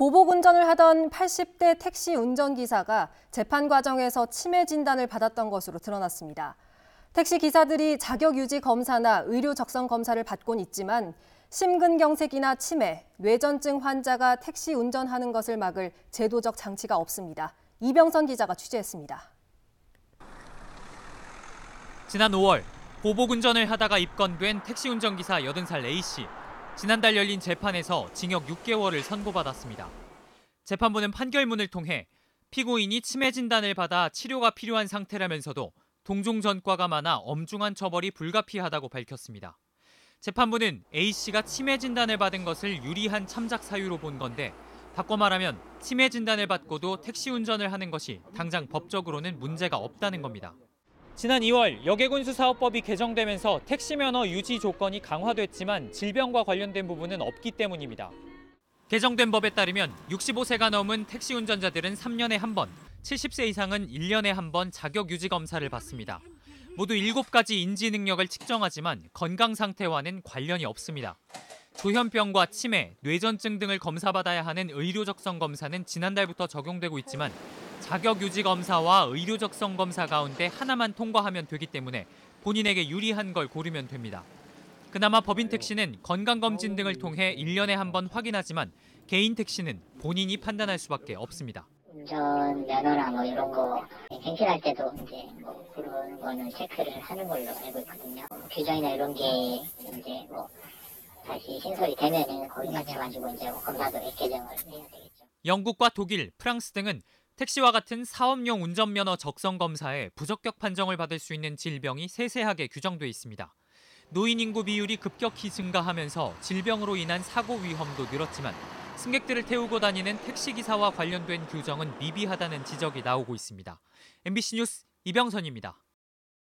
보복 운전을 하던 80대 택시 운전기사가 재판 과정에서 치매 진단을 받았던 것으로 드러났습니다. 택시 기사들이 자격 유지 검사나 의료 적성 검사를 받곤 있지만 심근경색이나 치매, 뇌전증 환자가 택시 운전하는 것을 막을 제도적 장치가 없습니다. 이병선 기자가 취재했습니다. 지난 5월 보복 운전을 하다가 입건된 택시 운전기사 80살 A씨. 지난달 열린 재판에서 징역 6개월을 선고받았습니다. 재판부는 판결문을 통해 피고인이 치매 진단을 받아 치료가 필요한 상태라면서도 동종 전과가 많아 엄중한 처벌이 불가피하다고 밝혔습니다. 재판부는 A 씨가 치매 진단을 받은 것을 유리한 참작 사유로 본 건데 바꿔 말하면 치매 진단을 받고도 택시 운전을 하는 것이 당장 법적으로는 문제가 없다는 겁니다. 지난 2월 여객운수사업법이 개정되면서 택시 면허 유지 조건이 강화됐지만 질병과 관련된 부분은 없기 때문입니다. 개정된 법에 따르면 65세가 넘은 택시 운전자들은 3년에 한 번, 70세 이상은 1년에 한 번 자격 유지 검사를 받습니다. 모두 7가지 인지 능력을 측정하지만 건강 상태와는 관련이 없습니다. 조현병과 치매, 뇌전증 등을 검사받아야 하는 의료적성 검사는 지난달부터 적용되고 있지만 자격 유지 검사와 의료적성 검사 가운데 하나만 통과하면 되기 때문에 본인에게 유리한 걸 고르면 됩니다. 그나마 법인 택시는 건강검진 등을 통해 1년에 한 번 확인하지만 개인 택시는 본인이 판단할 수밖에 없습니다. 운전 면허나 뭐 이런 거 갱신할 때도 이제 뭐 그런 거는 체크를 하는 걸로 알고 있거든요. 규정이나 이런 게 이제 뭐 다시 신설이 되면은 거기 갇혀가지고 이제 뭐 검사도 액개정을 해야 되겠죠. 영국과 독일, 프랑스 등은 택시와 같은 사업용 운전면허 적성 검사에 부적격 판정을 받을 수 있는 질병이 세세하게 규정돼 있습니다. 노인 인구 비율이 급격히 증가하면서 질병으로 인한 사고 위험도 늘었지만 승객들을 태우고 다니는 택시 기사와 관련된 규정은 미비하다는 지적이 나오고 있습니다. MBC 뉴스 이병선입니다.